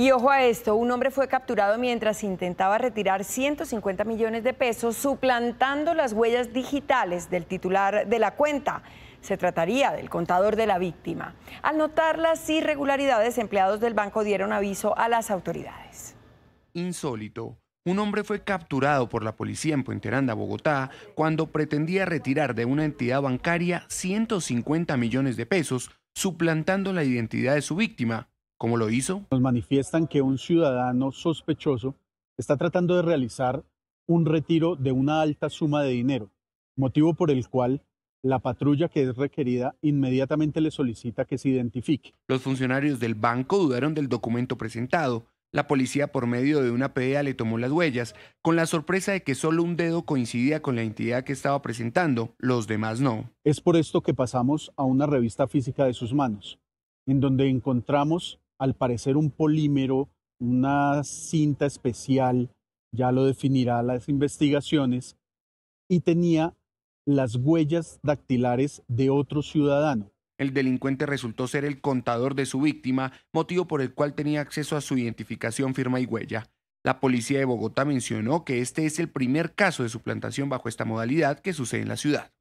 Y ojo a esto, un hombre fue capturado mientras intentaba retirar 150 millones de pesos suplantando las huellas digitales del titular de la cuenta. Se trataría del contador de la víctima. Al notar las irregularidades, empleados del banco dieron aviso a las autoridades. Insólito. Un hombre fue capturado por la policía en Puente Aranda, Bogotá, cuando pretendía retirar de una entidad bancaria 150 millones de pesos, suplantando la identidad de su víctima, ¿Cómo lo hizo? Nos manifiestan que un ciudadano sospechoso está tratando de realizar un retiro de una alta suma de dinero, motivo por el cual la patrulla que es requerida inmediatamente le solicita que se identifique. Los funcionarios del banco dudaron del documento presentado. La policía por medio de una PDA e le tomó las huellas, con la sorpresa de que solo un dedo coincidía con la entidad que estaba presentando, los demás no. Es por esto que pasamos a una revista física de sus manos, en donde encontramos al parecer un polímero, una cinta especial, ya lo definirá las investigaciones, y tenía las huellas dactilares de otro ciudadano. El delincuente resultó ser el contador de su víctima, motivo por el cual tenía acceso a su identificación, firma y huella. La policía de Bogotá mencionó que este es el primer caso de suplantación bajo esta modalidad que sucede en la ciudad.